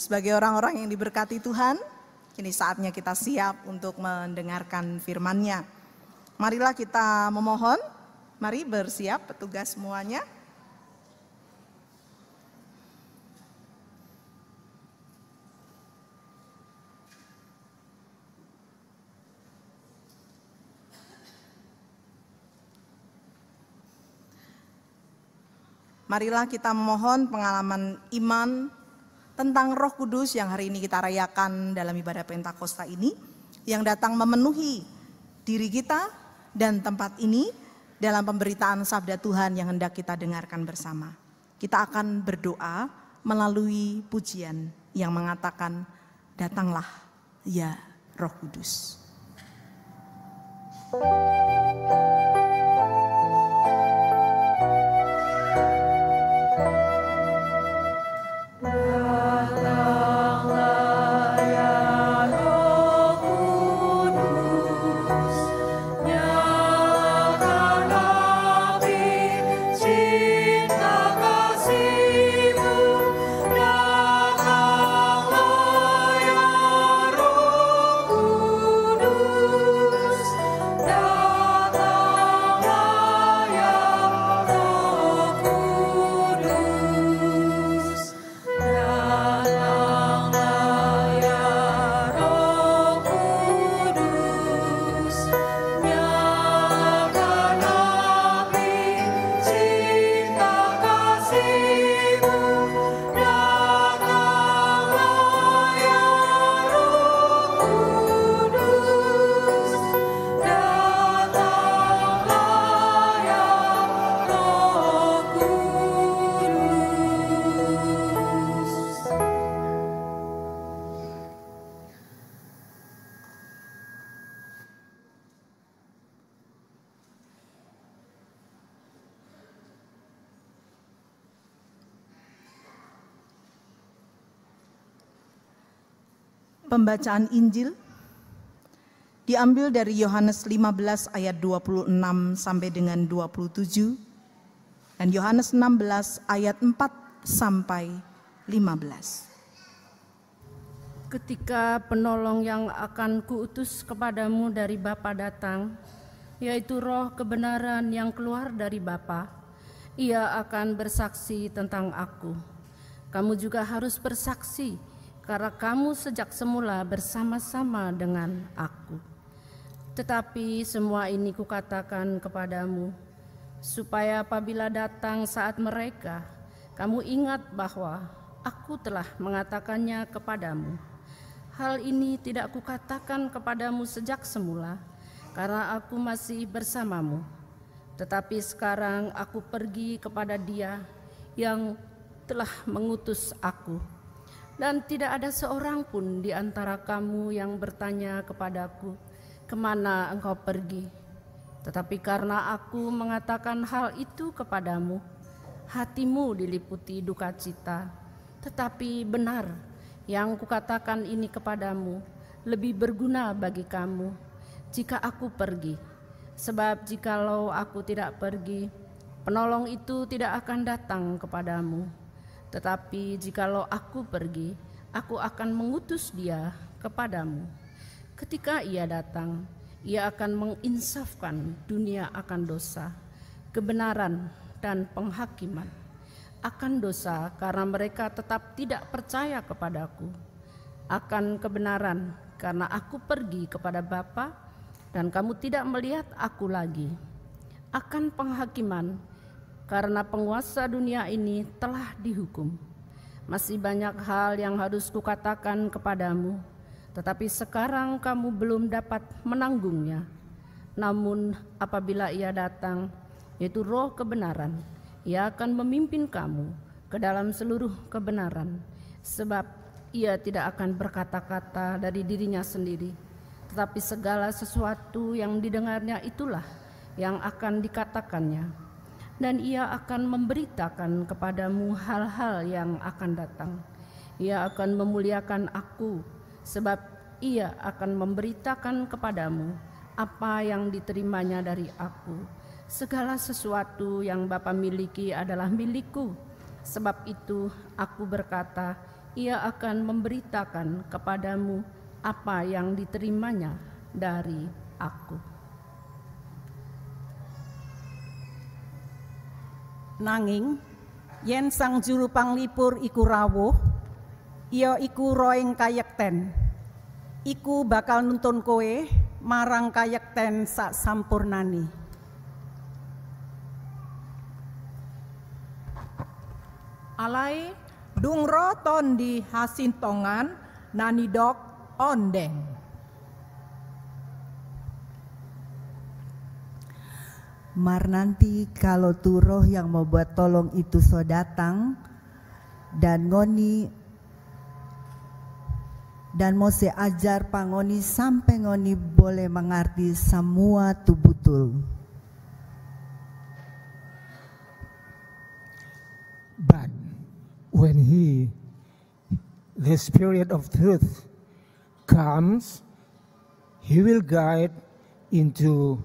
Sebagai orang-orang yang diberkati Tuhan, kini saatnya kita siap untuk mendengarkan firman-Nya. Marilah kita memohon, mari bersiap petugas semuanya. Marilah kita memohon pengalaman iman tentang Roh Kudus yang hari ini kita rayakan dalam ibadah Pentakosta ini yang datang memenuhi diri kita dan tempat ini dalam pemberitaan sabda Tuhan yang hendak kita dengarkan bersama. Kita akan berdoa melalui pujian yang mengatakan datanglah ya Roh Kudus. Thank you. Pembacaan Injil diambil dari Yohanes 15 ayat 26 sampai dengan 27 dan Yohanes 16 ayat 4 sampai 15. Ketika penolong yang akan kuutus kepadamu dari Bapa datang, yaitu roh kebenaran yang keluar dari Bapa, ia akan bersaksi tentang aku. Kamu juga harus bersaksi karena kamu sejak semula bersama-sama dengan aku. Tetapi semua ini kukatakan kepadamu, supaya apabila datang saat mereka, kamu ingat bahwa aku telah mengatakannya kepadamu. Hal ini tidak kukatakan kepadamu sejak semula, karena aku masih bersamamu. Tetapi sekarang aku pergi kepada Dia yang telah mengutus aku dan tidak ada seorang pun di antara kamu yang bertanya kepadaku, "Kemana engkau pergi?" Tetapi karena aku mengatakan hal itu kepadamu, hatimu diliputi duka cita. Tetapi benar yang kukatakan ini kepadamu lebih berguna bagi kamu jika aku pergi, sebab jikalau aku tidak pergi, penolong itu tidak akan datang kepadamu tetapi jikalau aku pergi, aku akan mengutus dia kepadamu. Ketika ia datang, ia akan menginsafkan dunia akan dosa, kebenaran dan penghakiman. Akan dosa karena mereka tetap tidak percaya kepadaku. Akan kebenaran karena aku pergi kepada Bapa dan kamu tidak melihat aku lagi. Akan penghakiman karena penguasa dunia ini telah dihukum. Masih banyak hal yang harus kukatakan kepadamu, tetapi sekarang kamu belum dapat menanggungnya. Namun apabila ia datang, yaitu roh kebenaran, ia akan memimpin kamu ke dalam seluruh kebenaran, sebab ia tidak akan berkata-kata dari dirinya sendiri, tetapi segala sesuatu yang didengarnya itulah yang akan dikatakannya dan ia akan memberitakan kepadamu hal-hal yang akan datang. Ia akan memuliakan aku, sebab ia akan memberitakan kepadamu apa yang diterimanya dari aku. Segala sesuatu yang Bapa miliki adalah milikku. Sebab itu aku berkata, ia akan memberitakan kepadamu apa yang diterimanya dari aku. Nanging yen sang juru panglipur iku rawuh, iya iku roeng kayekten. Iku bakal nuntun kowe marang kayekten sak sampurnani. Alai dungro tondi hasintongan nani dok ondeng. Mar nanti kalau turuh yang mau buat tolong itu so datang dan ngoni dan mau ajar pangoni sampai ngoni boleh mengerti semua tu betul. But when he the spirit of truth comes, he will guide into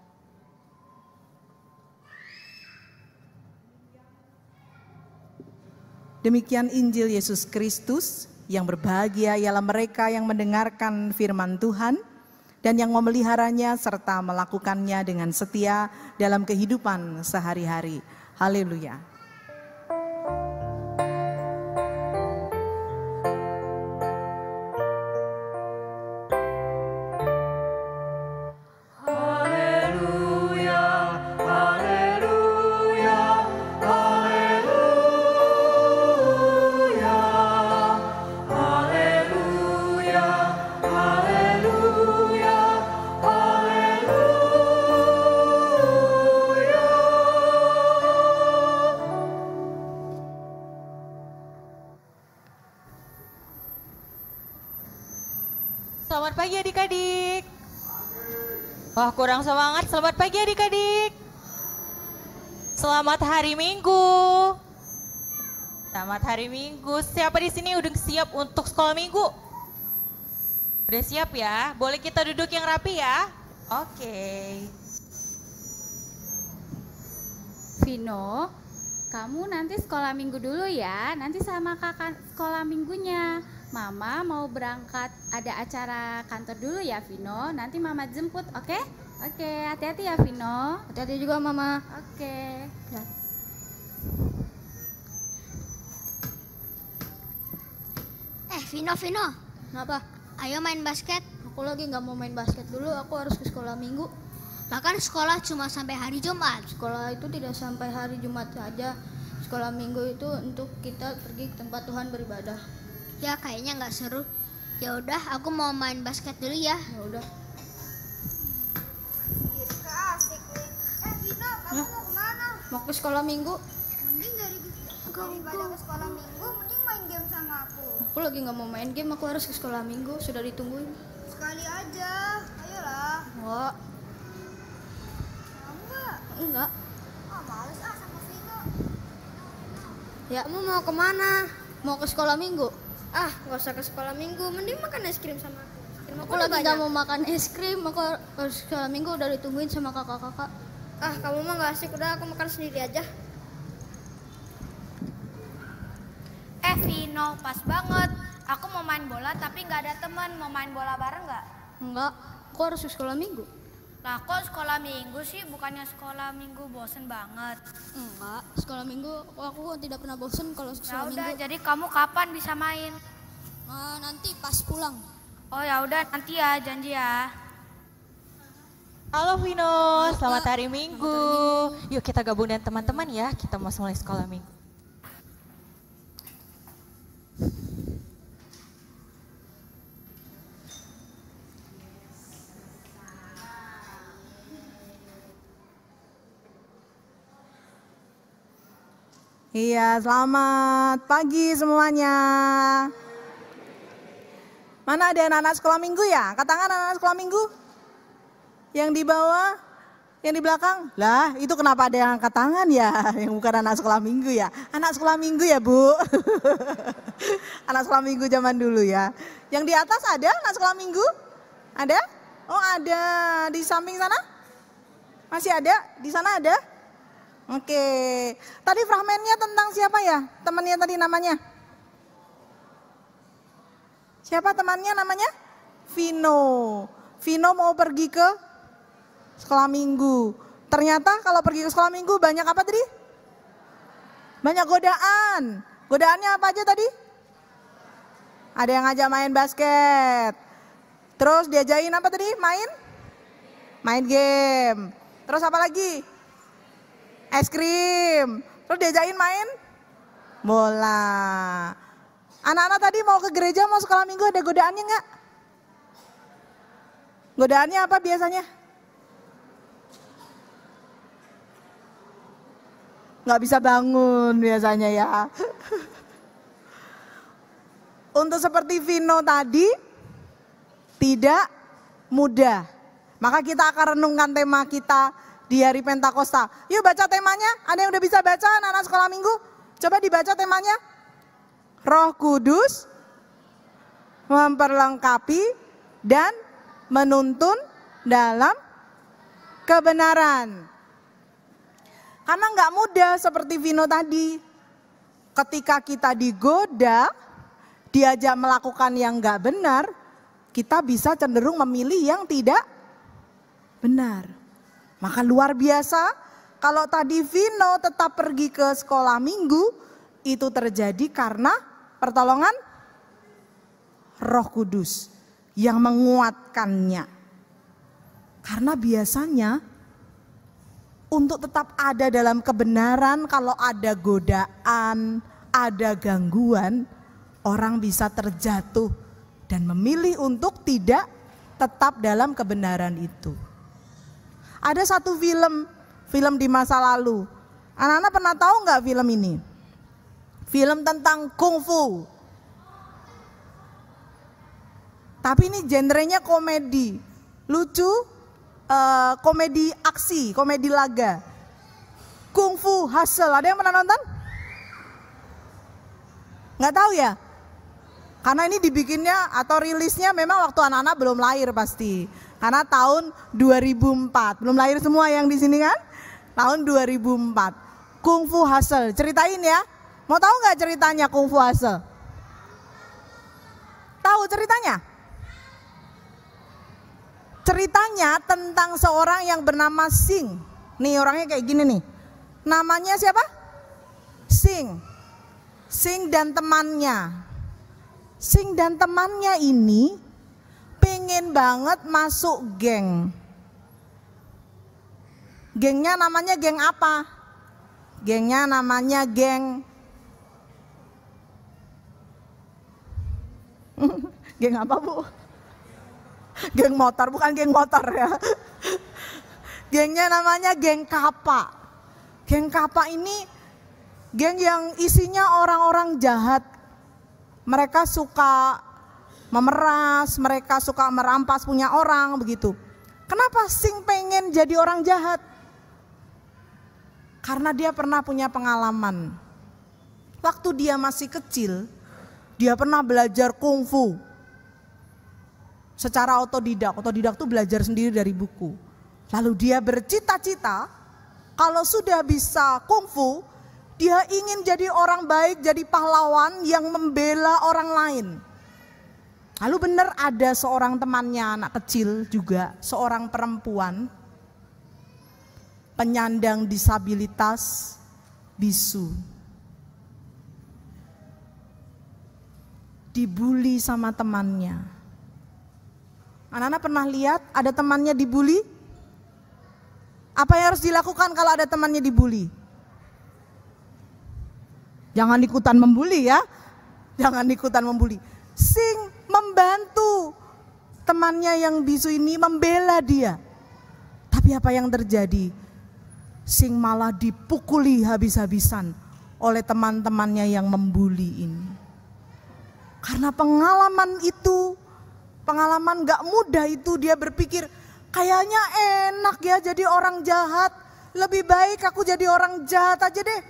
Demikian Injil Yesus Kristus yang berbahagia ialah mereka yang mendengarkan firman Tuhan dan yang memeliharanya serta melakukannya dengan setia dalam kehidupan sehari-hari. Haleluya. Wah oh, kurang semangat, selamat pagi adik-adik. Selamat hari Minggu. Selamat hari Minggu. Siapa di sini udah siap untuk sekolah Minggu? Udah siap ya? Boleh kita duduk yang rapi ya? Oke. Vino, kamu nanti sekolah Minggu dulu ya. Nanti sama kakak sekolah Minggunya. Mama mau berangkat ada acara kantor dulu ya Vino. Nanti Mama jemput, oke? Okay? Oke, okay, hati-hati ya Vino. Hati-hati juga Mama. Oke. Okay. Ya. Eh Vino, Vino. Kenapa? Ayo main basket. Aku lagi nggak mau main basket dulu. Aku harus ke sekolah minggu. Bahkan sekolah cuma sampai hari Jumat. Sekolah itu tidak sampai hari Jumat saja. Sekolah minggu itu untuk kita pergi ke tempat Tuhan beribadah ya kayaknya nggak seru ya udah aku mau main basket dulu ya ya udah mau ke sekolah minggu? Mending dari daripada ke sekolah minggu, mending main game sama aku. Aku lagi nggak mau main game, aku harus ke sekolah minggu. Sudah ditungguin. Sekali aja, ayolah. Enggak. Enggak. Enggak. Ah, ah, ya, kamu mau kemana? Mau ke sekolah minggu? ah nggak usah ke sekolah minggu mending makan es krim sama aku krim aku, aku lagi nggak mau makan es krim aku sekolah minggu udah ditungguin sama kakak-kakak ah kamu mah nggak asik udah aku makan sendiri aja eh Vino pas banget aku mau main bola tapi nggak ada teman mau main bola bareng nggak nggak aku harus ke sekolah minggu lah kok sekolah minggu sih? Bukannya sekolah minggu bosen banget. Enggak, sekolah minggu aku tidak pernah bosen kalau ya sekolah yaudah, minggu. Ya udah, jadi kamu kapan bisa main? Uh, nanti pas pulang. Oh ya udah, nanti ya janji ya. Halo Vino, selamat hari Minggu. Selamat hari minggu. Yuk kita gabung dengan teman-teman ya, kita mau mulai sekolah minggu. Iya, selamat pagi semuanya. Mana ada anak-anak sekolah minggu ya? Katakan anak-anak sekolah minggu. Yang di bawah, yang di belakang. Lah, itu kenapa ada yang angkat tangan ya? Yang bukan anak sekolah minggu ya? Anak sekolah minggu ya, Bu? anak sekolah minggu zaman dulu ya. Yang di atas ada anak sekolah minggu? Ada? Oh, ada. Di samping sana? Masih ada? Di sana ada? Oke. Tadi fragmennya tentang siapa ya? Temannya tadi namanya? Siapa temannya namanya? Vino. Vino mau pergi ke sekolah minggu. Ternyata kalau pergi ke sekolah minggu banyak apa tadi? Banyak godaan. Godaannya apa aja tadi? Ada yang ngajak main basket. Terus diajain apa tadi? Main? Main game. Terus apa lagi? es krim. Terus diajakin main bola. Anak-anak tadi mau ke gereja, mau sekolah minggu ada godaannya nggak? Godaannya apa biasanya? Nggak bisa bangun biasanya ya. Untuk seperti Vino tadi, tidak mudah. Maka kita akan renungkan tema kita di hari Pentakosta. Yuk baca temanya, ada yang udah bisa baca anak-anak sekolah minggu? Coba dibaca temanya. Roh Kudus memperlengkapi dan menuntun dalam kebenaran. Karena nggak mudah seperti Vino tadi. Ketika kita digoda, diajak melakukan yang nggak benar, kita bisa cenderung memilih yang tidak benar. Maka luar biasa kalau tadi Vino tetap pergi ke sekolah minggu itu terjadi karena pertolongan roh kudus yang menguatkannya. Karena biasanya untuk tetap ada dalam kebenaran kalau ada godaan, ada gangguan, orang bisa terjatuh dan memilih untuk tidak tetap dalam kebenaran itu. Ada satu film, film di masa lalu. Anak-anak pernah tahu nggak film ini? Film tentang kungfu. Tapi ini genrenya komedi, lucu, uh, komedi aksi, komedi laga. Kungfu hasil. ada yang pernah nonton? Nggak tahu ya? Karena ini dibikinnya atau rilisnya memang waktu anak-anak belum lahir pasti. Karena tahun 2004. Belum lahir semua yang di sini kan? Tahun 2004. kungfu hasil. Ceritain ya. Mau tahu nggak ceritanya kungfu hasil? Tahu ceritanya? Ceritanya tentang seorang yang bernama Sing. Nih orangnya kayak gini nih. Namanya siapa? Sing. Sing dan temannya. Sing dan temannya ini pingin banget masuk geng. Gengnya namanya geng apa? Gengnya namanya geng geng apa bu? Geng motor, bukan geng motor ya. Gengnya namanya geng kapa. Geng kapa ini geng yang isinya orang-orang jahat. Mereka suka memeras, mereka suka merampas punya orang begitu. Kenapa sing pengen jadi orang jahat? Karena dia pernah punya pengalaman. Waktu dia masih kecil, dia pernah belajar kungfu. Secara otodidak, otodidak itu belajar sendiri dari buku. Lalu dia bercita-cita kalau sudah bisa kungfu, dia ingin jadi orang baik, jadi pahlawan yang membela orang lain. Lalu benar ada seorang temannya anak kecil juga, seorang perempuan penyandang disabilitas bisu. Dibully sama temannya. Anak-anak pernah lihat ada temannya dibully? Apa yang harus dilakukan kalau ada temannya dibully? Jangan ikutan membuli ya. Jangan ikutan membuli. Sing membantu temannya yang bisu ini membela dia. Tapi apa yang terjadi? Sing malah dipukuli habis-habisan oleh teman-temannya yang membuli ini. Karena pengalaman itu, pengalaman gak mudah itu dia berpikir, kayaknya enak ya jadi orang jahat. Lebih baik aku jadi orang jahat aja deh.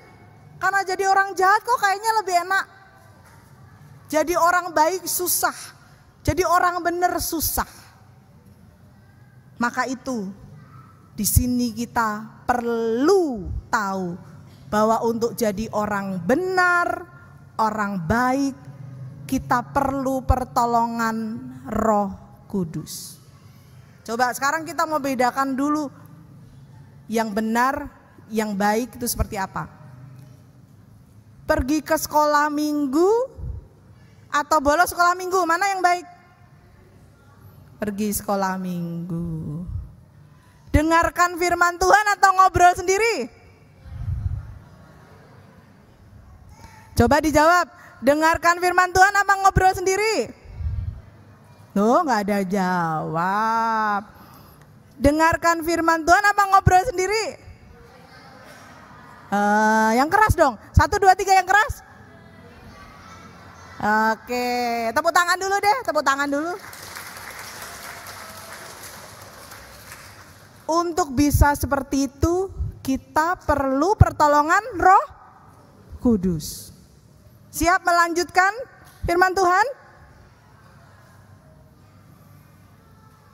Karena jadi orang jahat kok kayaknya lebih enak. Jadi orang baik susah. Jadi orang benar susah. Maka itu di sini kita perlu tahu bahwa untuk jadi orang benar, orang baik, kita perlu pertolongan Roh Kudus. Coba sekarang kita membedakan dulu yang benar, yang baik itu seperti apa. Pergi ke sekolah minggu, atau bolos sekolah minggu? Mana yang baik? Pergi sekolah minggu. Dengarkan firman Tuhan atau ngobrol sendiri? Coba dijawab, dengarkan firman Tuhan apa ngobrol sendiri? Tuh nggak ada jawab. Dengarkan firman Tuhan apa ngobrol sendiri? Uh, yang keras dong. Satu, dua, tiga yang keras. Oke, tepuk tangan dulu deh, tepuk tangan dulu. Untuk bisa seperti itu, kita perlu pertolongan Roh Kudus. Siap melanjutkan firman Tuhan?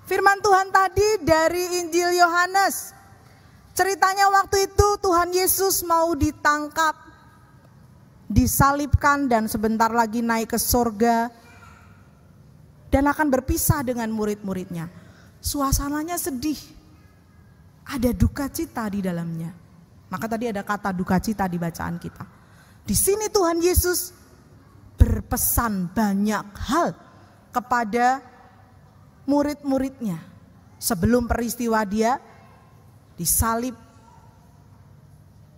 Firman Tuhan tadi dari Injil Yohanes. Ceritanya waktu itu Tuhan Yesus mau ditangkap disalibkan dan sebentar lagi naik ke sorga dan akan berpisah dengan murid-muridnya. Suasananya sedih. Ada duka cita di dalamnya. Maka tadi ada kata duka cita di bacaan kita. Di sini Tuhan Yesus berpesan banyak hal kepada murid-muridnya sebelum peristiwa dia disalib,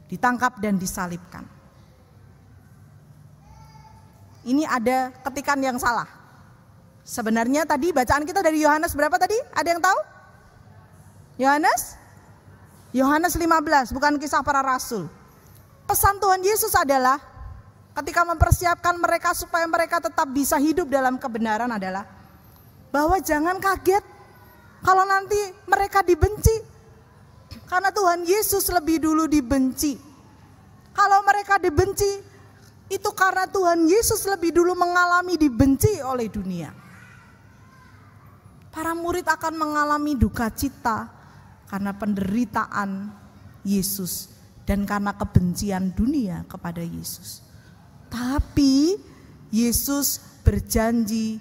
ditangkap dan disalibkan. Ini ada ketikan yang salah. Sebenarnya tadi bacaan kita dari Yohanes berapa tadi? Ada yang tahu? Yohanes? Yohanes 15, bukan kisah para rasul. Pesan Tuhan Yesus adalah ketika mempersiapkan mereka supaya mereka tetap bisa hidup dalam kebenaran adalah bahwa jangan kaget kalau nanti mereka dibenci karena Tuhan Yesus lebih dulu dibenci. Kalau mereka dibenci, itu karena Tuhan Yesus lebih dulu mengalami dibenci oleh dunia. Para murid akan mengalami duka cita karena penderitaan Yesus dan karena kebencian dunia kepada Yesus. Tapi Yesus berjanji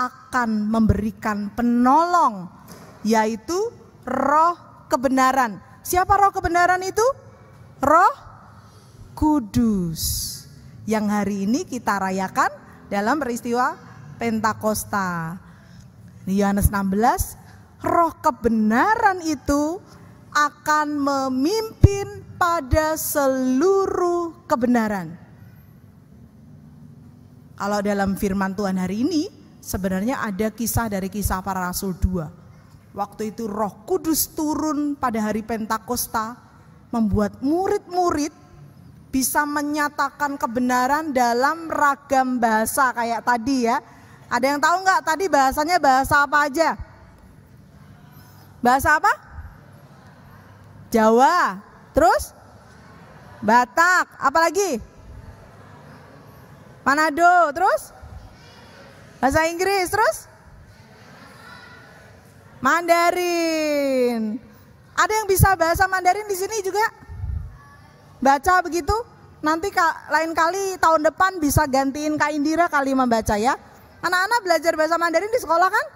akan memberikan penolong yaitu roh kebenaran. Siapa roh kebenaran itu? Roh Kudus yang hari ini kita rayakan dalam peristiwa Pentakosta. Yohanes 16, roh kebenaran itu akan memimpin pada seluruh kebenaran. Kalau dalam firman Tuhan hari ini, sebenarnya ada kisah dari kisah para rasul 2. Waktu itu roh kudus turun pada hari Pentakosta, membuat murid-murid bisa menyatakan kebenaran dalam ragam bahasa kayak tadi ya. Ada yang tahu nggak tadi bahasanya bahasa apa aja? Bahasa apa? Jawa, terus Batak, apalagi Manado, terus bahasa Inggris, terus Mandarin. Ada yang bisa bahasa Mandarin di sini juga? Baca begitu, nanti ka, lain kali tahun depan bisa gantiin Kak Indira kali membaca ya. Anak-anak belajar bahasa Mandarin di sekolah kan?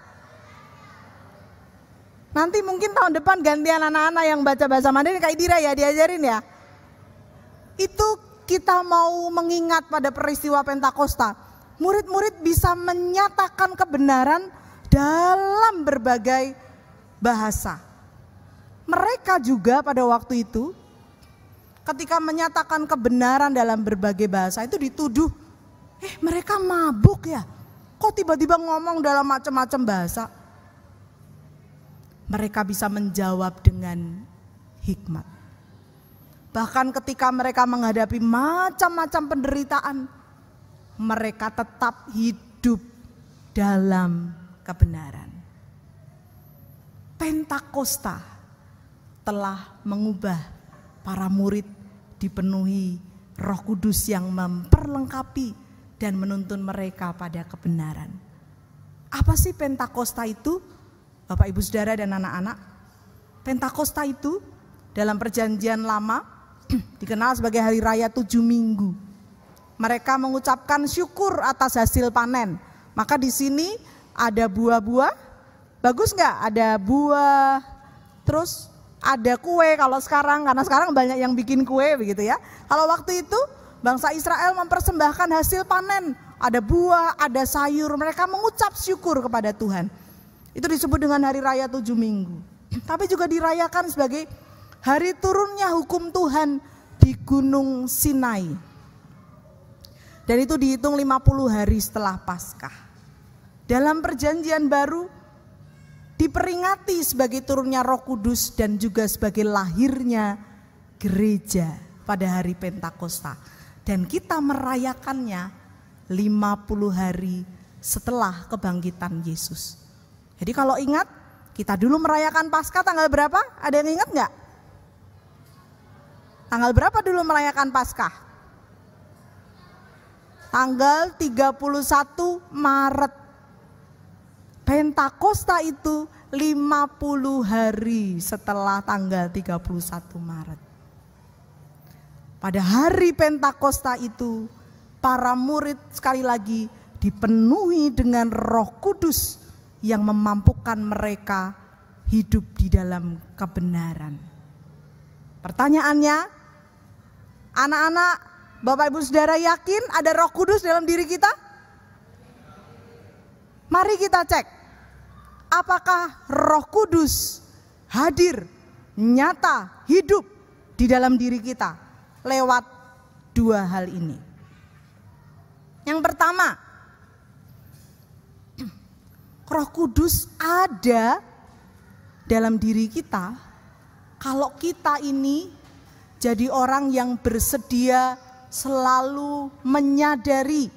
Nanti mungkin tahun depan gantian anak-anak yang baca bahasa Mandarin Kak Indira ya diajarin ya. Itu kita mau mengingat pada peristiwa Pentakosta. Murid-murid bisa menyatakan kebenaran dalam berbagai bahasa. Mereka juga pada waktu itu ketika menyatakan kebenaran dalam berbagai bahasa itu dituduh, eh mereka mabuk ya, kok tiba-tiba ngomong dalam macam-macam bahasa. Mereka bisa menjawab dengan hikmat. Bahkan ketika mereka menghadapi macam-macam penderitaan, mereka tetap hidup dalam kebenaran. Pentakosta telah mengubah para murid dipenuhi Roh Kudus yang memperlengkapi dan menuntun mereka pada kebenaran. Apa sih Pentakosta itu? Bapak Ibu Saudara dan anak-anak. Pentakosta itu dalam perjanjian lama dikenal sebagai hari raya tujuh minggu. Mereka mengucapkan syukur atas hasil panen. Maka di sini ada buah-buah. Bagus nggak? Ada buah, terus ada kue kalau sekarang karena sekarang banyak yang bikin kue begitu ya. Kalau waktu itu bangsa Israel mempersembahkan hasil panen, ada buah, ada sayur, mereka mengucap syukur kepada Tuhan. Itu disebut dengan hari raya tujuh minggu. Tapi juga dirayakan sebagai hari turunnya hukum Tuhan di Gunung Sinai. Dan itu dihitung 50 hari setelah Paskah. Dalam perjanjian baru diperingati sebagai turunnya Roh Kudus dan juga sebagai lahirnya gereja pada hari Pentakosta. Dan kita merayakannya 50 hari setelah kebangkitan Yesus. Jadi kalau ingat, kita dulu merayakan Paskah tanggal berapa? Ada yang ingat nggak? Tanggal berapa dulu merayakan Paskah? Tanggal 31 Maret. Pentakosta itu 50 hari setelah tanggal 31 Maret. Pada hari Pentakosta itu para murid sekali lagi dipenuhi dengan Roh Kudus yang memampukan mereka hidup di dalam kebenaran. Pertanyaannya, anak-anak, Bapak Ibu Saudara yakin ada Roh Kudus dalam diri kita? Mari kita cek apakah Roh Kudus hadir nyata hidup di dalam diri kita lewat dua hal ini. Yang pertama, Roh Kudus ada dalam diri kita kalau kita ini jadi orang yang bersedia selalu menyadari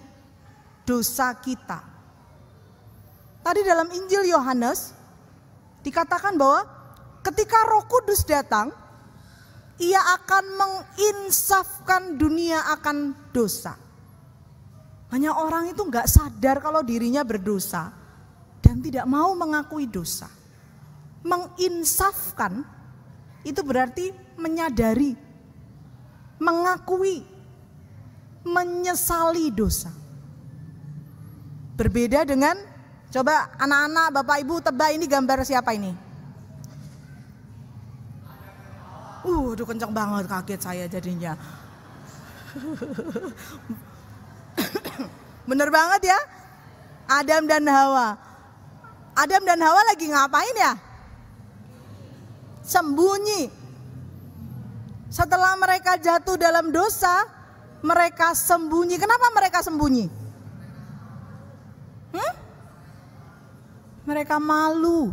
dosa kita Tadi dalam Injil Yohanes dikatakan bahwa ketika Roh Kudus datang, ia akan menginsafkan dunia akan dosa. Hanya orang itu nggak sadar kalau dirinya berdosa dan tidak mau mengakui dosa. Menginsafkan itu berarti menyadari, mengakui, menyesali dosa. Berbeda dengan Coba anak-anak, Bapak Ibu tebak ini gambar siapa ini? Uh, aduh kenceng banget kaget saya jadinya. Bener banget ya? Adam dan Hawa. Adam dan Hawa lagi ngapain ya? Sembunyi. Setelah mereka jatuh dalam dosa, mereka sembunyi. Kenapa mereka sembunyi? Mereka malu.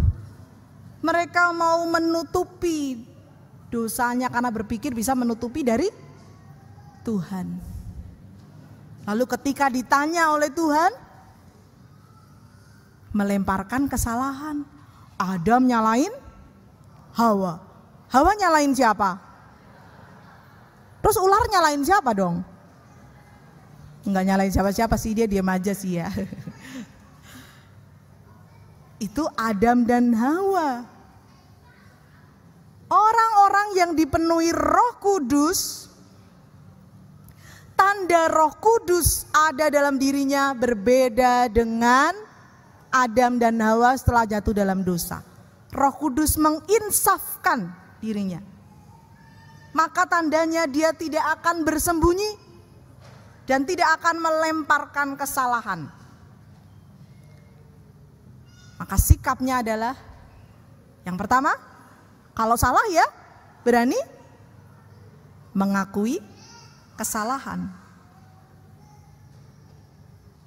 Mereka mau menutupi dosanya karena berpikir bisa menutupi dari Tuhan. Lalu ketika ditanya oleh Tuhan, melemparkan kesalahan. Adam nyalain Hawa. Hawa nyalain siapa? Terus ular nyalain siapa dong? Enggak nyalain siapa-siapa sih dia diam aja sih ya. itu Adam dan Hawa. Orang-orang yang dipenuhi Roh Kudus, tanda Roh Kudus ada dalam dirinya berbeda dengan Adam dan Hawa setelah jatuh dalam dosa. Roh Kudus menginsafkan dirinya. Maka tandanya dia tidak akan bersembunyi dan tidak akan melemparkan kesalahan maka sikapnya adalah yang pertama, kalau salah ya berani mengakui kesalahan.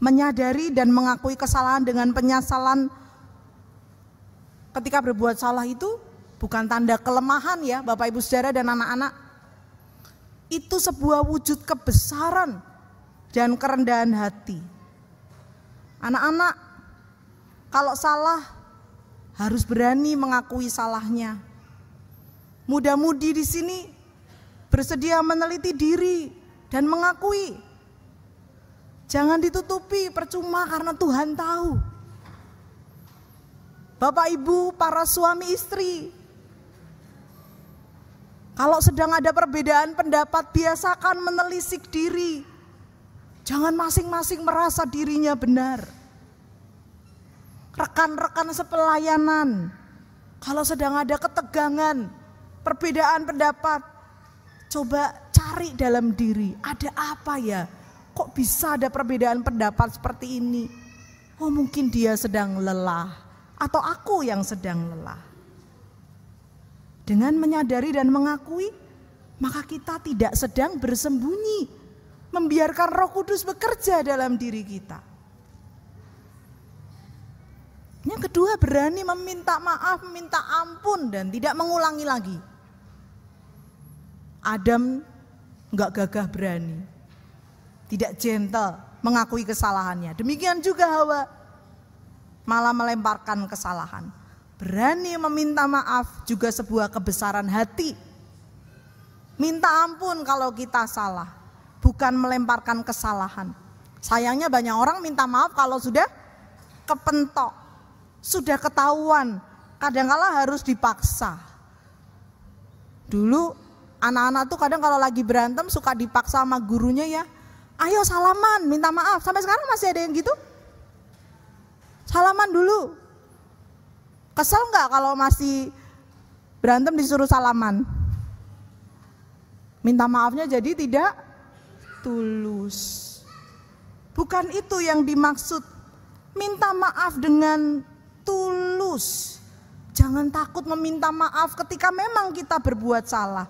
Menyadari dan mengakui kesalahan dengan penyesalan ketika berbuat salah itu bukan tanda kelemahan ya Bapak Ibu Saudara dan anak-anak. Itu sebuah wujud kebesaran dan kerendahan hati. Anak-anak kalau salah, harus berani mengakui salahnya. Muda-mudi di sini bersedia meneliti diri dan mengakui. Jangan ditutupi, percuma karena Tuhan tahu. Bapak, ibu, para suami istri, kalau sedang ada perbedaan pendapat, biasakan menelisik diri. Jangan masing-masing merasa dirinya benar rekan-rekan sepelayanan, kalau sedang ada ketegangan, perbedaan pendapat, coba cari dalam diri, ada apa ya? Kok bisa ada perbedaan pendapat seperti ini? Oh mungkin dia sedang lelah, atau aku yang sedang lelah. Dengan menyadari dan mengakui, maka kita tidak sedang bersembunyi, membiarkan Roh Kudus bekerja dalam diri kita. Yang kedua berani meminta maaf, meminta ampun dan tidak mengulangi lagi. Adam nggak gagah berani, tidak gentle mengakui kesalahannya. Demikian juga Hawa malah melemparkan kesalahan. Berani meminta maaf juga sebuah kebesaran hati. Minta ampun kalau kita salah, bukan melemparkan kesalahan. Sayangnya banyak orang minta maaf kalau sudah kepentok sudah ketahuan, kadang-kala harus dipaksa. Dulu anak-anak tuh kadang kalau lagi berantem suka dipaksa sama gurunya ya, ayo salaman, minta maaf. Sampai sekarang masih ada yang gitu? Salaman dulu. Kesel nggak kalau masih berantem disuruh salaman? Minta maafnya jadi tidak tulus. Bukan itu yang dimaksud. Minta maaf dengan tulus. Jangan takut meminta maaf ketika memang kita berbuat salah.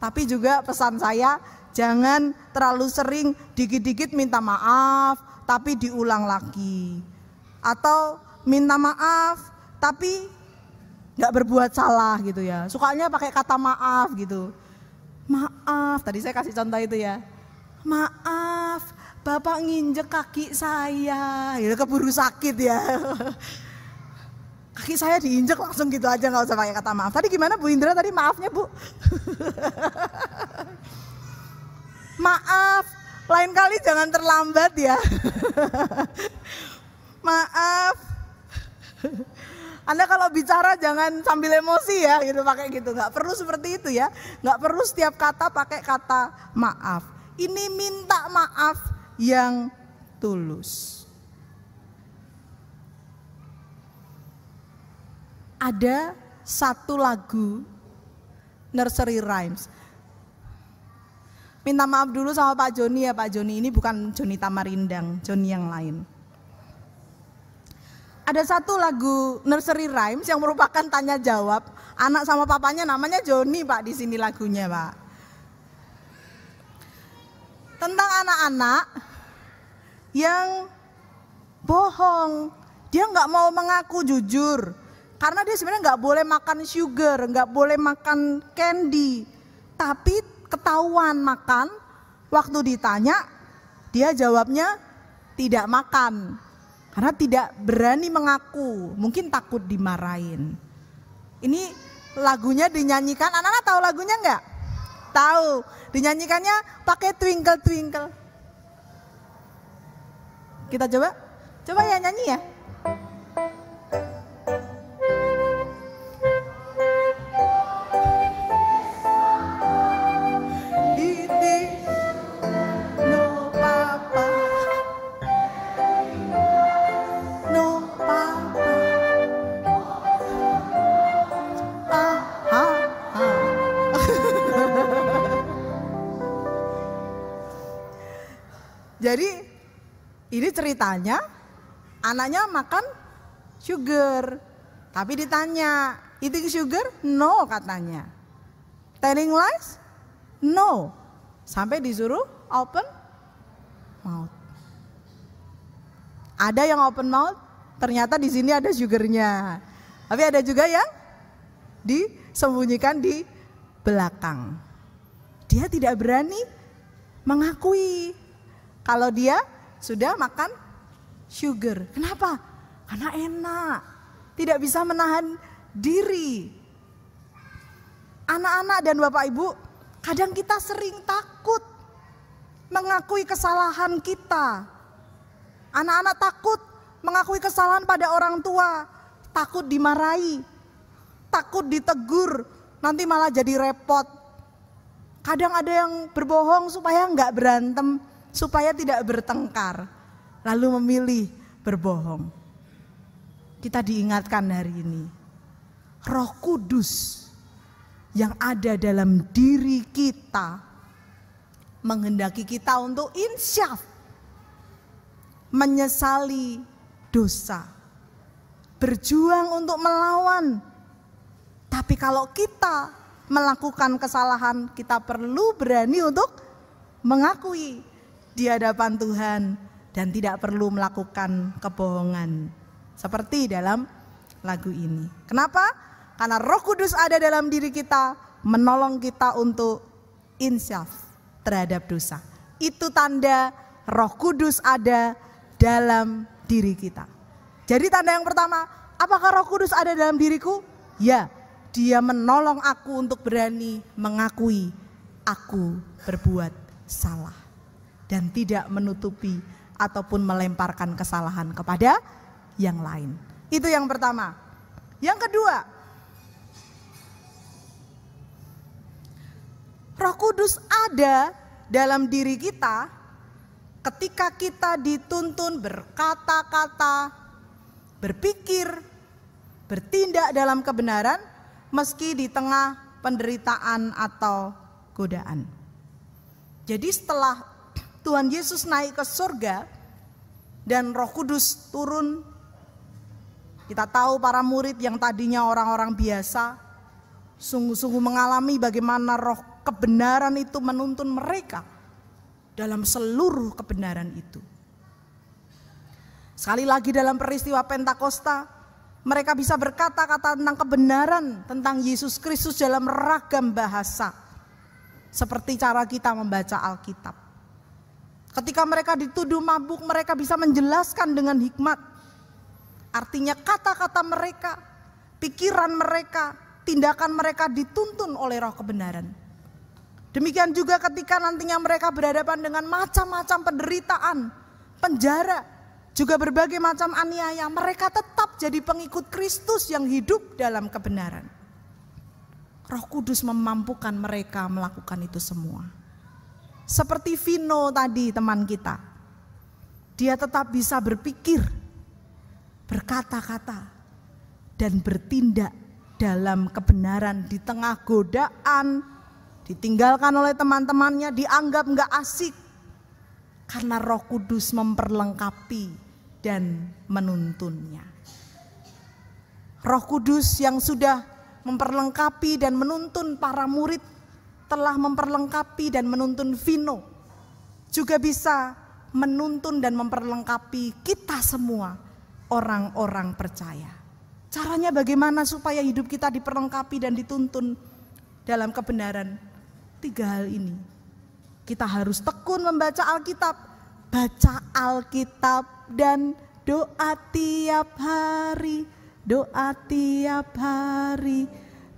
Tapi juga pesan saya, jangan terlalu sering dikit-dikit minta maaf, tapi diulang lagi. Atau minta maaf, tapi nggak berbuat salah gitu ya. Sukanya pakai kata maaf gitu. Maaf, tadi saya kasih contoh itu ya. Maaf, Bapak nginjek kaki saya, ya keburu sakit ya. kaki saya diinjak langsung gitu aja nggak usah pakai kata maaf. Tadi gimana Bu Indra tadi maafnya Bu? maaf, lain kali jangan terlambat ya. maaf. Anda kalau bicara jangan sambil emosi ya gitu pakai gitu nggak perlu seperti itu ya nggak perlu setiap kata pakai kata maaf ini minta maaf yang tulus. ada satu lagu nursery rhymes. Minta maaf dulu sama Pak Joni ya, Pak Joni ini bukan Joni Tamarindang, Joni yang lain. Ada satu lagu nursery rhymes yang merupakan tanya jawab. Anak sama papanya namanya Joni Pak di sini lagunya Pak. Tentang anak-anak yang bohong. Dia nggak mau mengaku jujur karena dia sebenarnya nggak boleh makan sugar, nggak boleh makan candy. Tapi ketahuan makan, waktu ditanya dia jawabnya tidak makan. Karena tidak berani mengaku, mungkin takut dimarahin. Ini lagunya dinyanyikan, anak-anak tahu lagunya nggak? Tahu, dinyanyikannya pakai twinkle twinkle. Kita coba, coba ya nyanyi ya. Jadi ini ceritanya anaknya makan sugar. Tapi ditanya, eating sugar? No katanya. Telling lies? No. Sampai disuruh open mouth. Ada yang open mouth, ternyata di sini ada sugarnya. Tapi ada juga yang disembunyikan di belakang. Dia tidak berani mengakui kalau dia sudah makan sugar. Kenapa? Karena enak. Tidak bisa menahan diri. Anak-anak dan Bapak Ibu, kadang kita sering takut mengakui kesalahan kita. Anak-anak takut mengakui kesalahan pada orang tua, takut dimarahi, takut ditegur, nanti malah jadi repot. Kadang ada yang berbohong supaya nggak berantem, supaya tidak bertengkar, lalu memilih berbohong. Kita diingatkan hari ini, Roh Kudus yang ada dalam diri kita menghendaki kita untuk insyaf, menyesali dosa, berjuang untuk melawan. Tapi kalau kita melakukan kesalahan, kita perlu berani untuk mengakui di hadapan Tuhan dan tidak perlu melakukan kebohongan. Seperti dalam lagu ini. Kenapa? Karena Roh Kudus ada dalam diri kita, menolong kita untuk insaf terhadap dosa. Itu tanda Roh Kudus ada dalam diri kita. Jadi tanda yang pertama, apakah Roh Kudus ada dalam diriku? Ya, dia menolong aku untuk berani mengakui aku berbuat salah dan tidak menutupi ataupun melemparkan kesalahan kepada yang lain. Itu yang pertama. Yang kedua, Roh Kudus ada dalam diri kita ketika kita dituntun berkata-kata, berpikir, bertindak dalam kebenaran meski di tengah penderitaan atau godaan. Jadi setelah Tuhan Yesus naik ke surga dan Roh Kudus turun. Kita tahu para murid yang tadinya orang-orang biasa sungguh-sungguh mengalami bagaimana roh kebenaran itu menuntun mereka dalam seluruh kebenaran itu. Sekali lagi dalam peristiwa Pentakosta, mereka bisa berkata-kata tentang kebenaran tentang Yesus Kristus dalam ragam bahasa. Seperti cara kita membaca Alkitab. Ketika mereka dituduh mabuk, mereka bisa menjelaskan dengan hikmat. Artinya kata-kata mereka, pikiran mereka, tindakan mereka dituntun oleh roh kebenaran. Demikian juga ketika nantinya mereka berhadapan dengan macam-macam penderitaan, penjara, juga berbagai macam aniaya, mereka tetap jadi pengikut Kristus yang hidup dalam kebenaran. Roh Kudus memampukan mereka melakukan itu semua. Seperti Vino tadi teman kita. Dia tetap bisa berpikir, berkata-kata, dan bertindak dalam kebenaran di tengah godaan, ditinggalkan oleh teman-temannya, dianggap nggak asik. Karena roh kudus memperlengkapi dan menuntunnya. Roh kudus yang sudah memperlengkapi dan menuntun para murid telah memperlengkapi dan menuntun Vino juga bisa menuntun dan memperlengkapi kita semua orang-orang percaya. Caranya bagaimana supaya hidup kita diperlengkapi dan dituntun dalam kebenaran? Tiga hal ini. Kita harus tekun membaca Alkitab, baca Alkitab dan doa tiap hari, doa tiap hari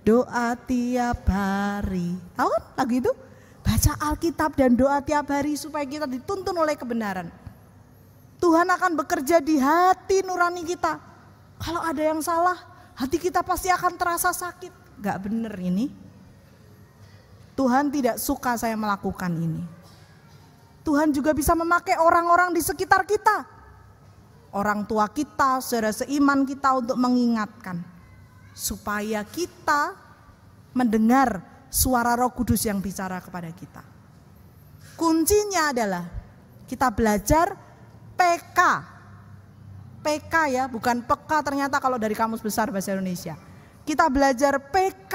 doa tiap hari. Tahu kan lagu itu? Baca Alkitab dan doa tiap hari supaya kita dituntun oleh kebenaran. Tuhan akan bekerja di hati nurani kita. Kalau ada yang salah, hati kita pasti akan terasa sakit. Gak bener ini. Tuhan tidak suka saya melakukan ini. Tuhan juga bisa memakai orang-orang di sekitar kita. Orang tua kita, saudara seiman kita untuk mengingatkan supaya kita mendengar suara Roh Kudus yang bicara kepada kita. Kuncinya adalah kita belajar PK. PK ya, bukan PK ternyata kalau dari kamus besar bahasa Indonesia. Kita belajar PK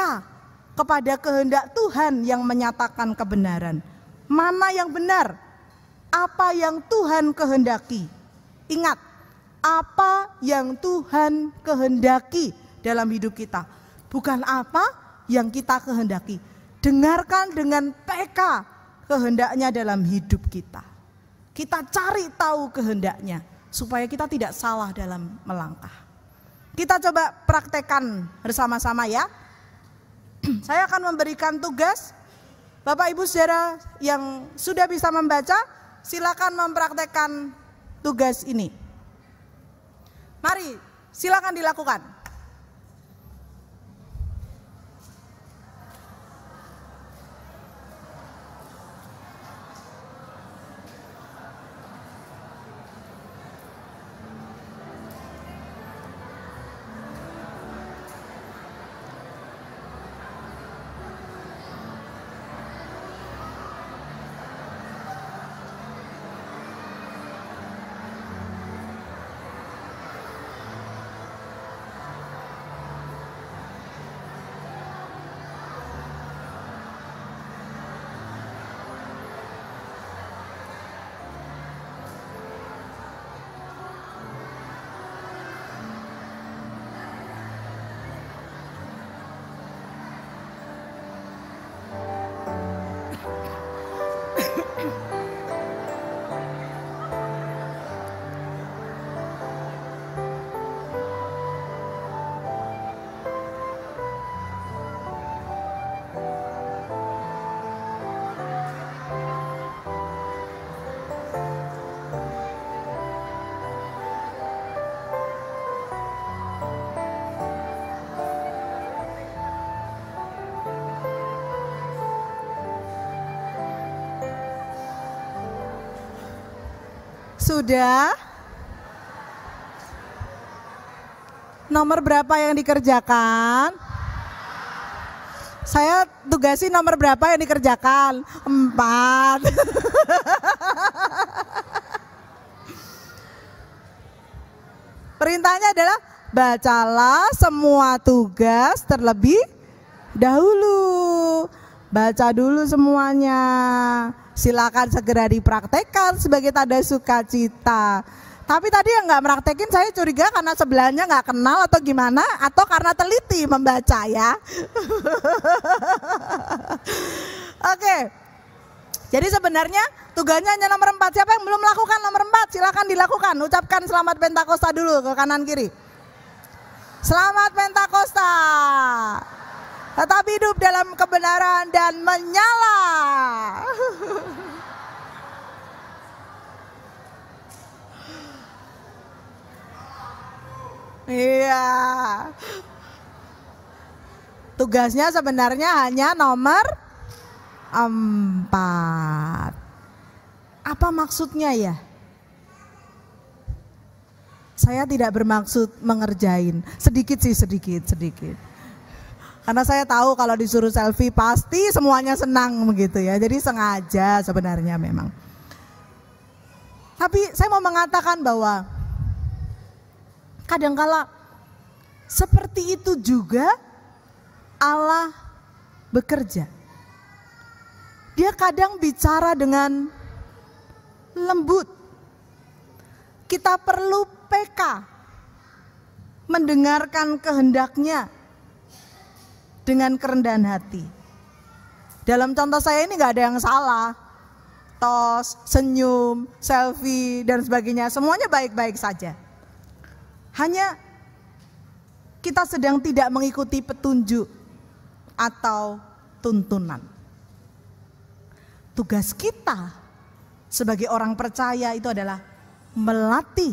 kepada kehendak Tuhan yang menyatakan kebenaran. Mana yang benar? Apa yang Tuhan kehendaki? Ingat, apa yang Tuhan kehendaki dalam hidup kita. Bukan apa yang kita kehendaki. Dengarkan dengan pk kehendaknya dalam hidup kita. Kita cari tahu kehendaknya supaya kita tidak salah dalam melangkah. Kita coba praktekkan bersama-sama ya. Saya akan memberikan tugas Bapak Ibu Saudara yang sudah bisa membaca, silakan mempraktekkan tugas ini. Mari, silakan dilakukan. Sudah? Nomor berapa yang dikerjakan? Saya tugasi nomor berapa yang dikerjakan? Empat. Perintahnya adalah bacalah semua tugas terlebih dahulu. Baca dulu semuanya. Silakan segera dipraktekkan sebagai tanda sukacita. Tapi tadi yang nggak meraktekin saya curiga karena sebelahnya nggak kenal atau gimana atau karena teliti membaca ya. Oke. Jadi sebenarnya tugasnya hanya nomor empat. Siapa yang belum melakukan nomor empat silakan dilakukan. Ucapkan selamat Pentakosta dulu ke kanan kiri. Selamat Pentakosta tetap hidup dalam kebenaran dan menyala. Iya. Tugasnya sebenarnya hanya nomor empat. Apa maksudnya ya? Saya tidak bermaksud mengerjain. Sedikit sih, sedikit, sedikit. Karena saya tahu kalau disuruh selfie pasti semuanya senang begitu ya. Jadi sengaja sebenarnya memang. Tapi saya mau mengatakan bahwa kadangkala seperti itu juga Allah bekerja. Dia kadang bicara dengan lembut. Kita perlu PK mendengarkan kehendaknya dengan kerendahan hati. Dalam contoh saya ini nggak ada yang salah. Tos, senyum, selfie, dan sebagainya. Semuanya baik-baik saja. Hanya kita sedang tidak mengikuti petunjuk atau tuntunan. Tugas kita sebagai orang percaya itu adalah melatih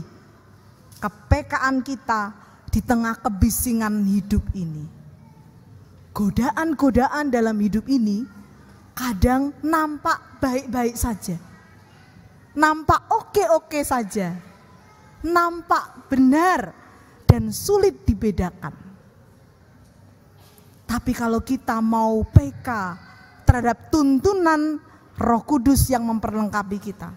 kepekaan kita di tengah kebisingan hidup ini godaan-godaan dalam hidup ini kadang nampak baik-baik saja. Nampak oke-oke saja. Nampak benar dan sulit dibedakan. Tapi kalau kita mau PK terhadap tuntunan Roh Kudus yang memperlengkapi kita,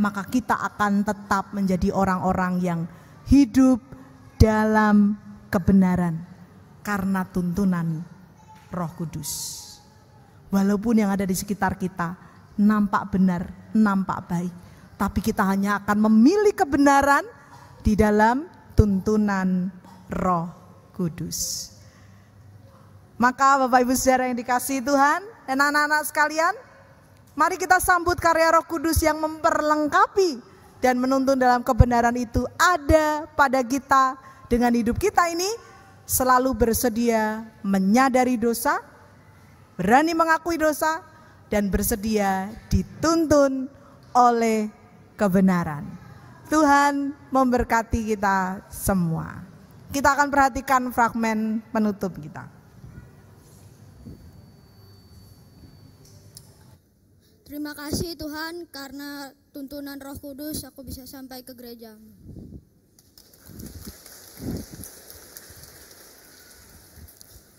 maka kita akan tetap menjadi orang-orang yang hidup dalam kebenaran karena tuntunan Roh Kudus. Walaupun yang ada di sekitar kita nampak benar, nampak baik, tapi kita hanya akan memilih kebenaran di dalam tuntunan Roh Kudus. Maka Bapak Ibu Saudara yang dikasihi Tuhan dan anak-anak sekalian, mari kita sambut karya Roh Kudus yang memperlengkapi dan menuntun dalam kebenaran itu ada pada kita dengan hidup kita ini selalu bersedia menyadari dosa, berani mengakui dosa, dan bersedia dituntun oleh kebenaran. Tuhan memberkati kita semua. Kita akan perhatikan fragmen penutup kita. Terima kasih Tuhan karena tuntunan Roh Kudus aku bisa sampai ke gereja.